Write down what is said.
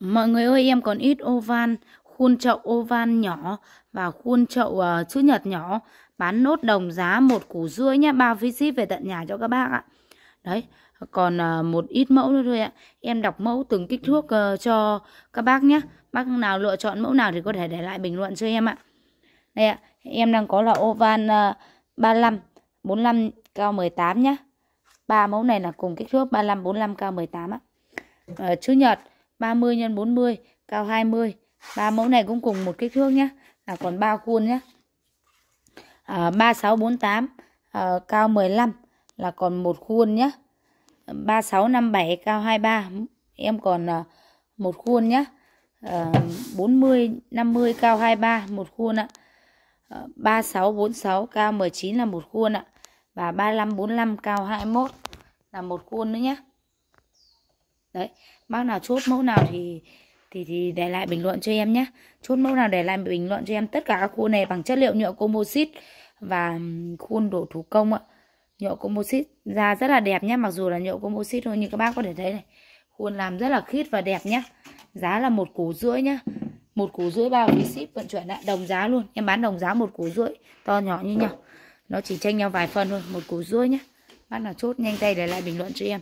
Mọi người ơi em còn ít ovan, khuôn chậu ovan nhỏ và khuôn chậu uh, chữ nhật nhỏ bán nốt đồng giá một củ rưỡi nhé bao phí ship về tận nhà cho các bác ạ đấy còn uh, một ít mẫu nữa thôi ạ em đọc mẫu từng kích thước uh, cho các bác nhé bác nào lựa chọn mẫu nào thì có thể để lại bình luận cho em ạ đây ạ em đang có là ovan uh, 35 45 cao 18 nhé ba mẫu này là cùng kích thước 35 45 cao 18 ạ uh, chữ nhật 30 x 40 cao 20 ba mẫu này cũng cùng một kích thước nhé là còn ba khuôn nhé à, 3648 à, cao 15 là còn một khuôn nhé 3657 cao 23 em còn à, một khuôn nhé à, 40 50 cao 23 một khuôn ạ à, 3646 cao 19 là một khuôn ạ à, và 3545 cao 21 là một khuôn nữa nhé đấy bác nào chốt mẫu nào thì thì thì để lại bình luận cho em nhé chốt mẫu nào để lại bình luận cho em tất cả các khu này bằng chất liệu nhựa composite và khuôn đổ thủ công ạ nhựa composite da rất là đẹp nhé mặc dù là nhựa composite thôi nhưng các bác có thể thấy này khuôn làm rất là khít và đẹp nhé giá là một củ rưỡi nhá một củ rưỡi bao phí ship vận chuyển lại đồng giá luôn em bán đồng giá một củ rưỡi to nhỏ như nhau nó chỉ tranh nhau vài phần thôi một củ rưỡi nhá bác nào chốt nhanh tay để lại bình luận cho em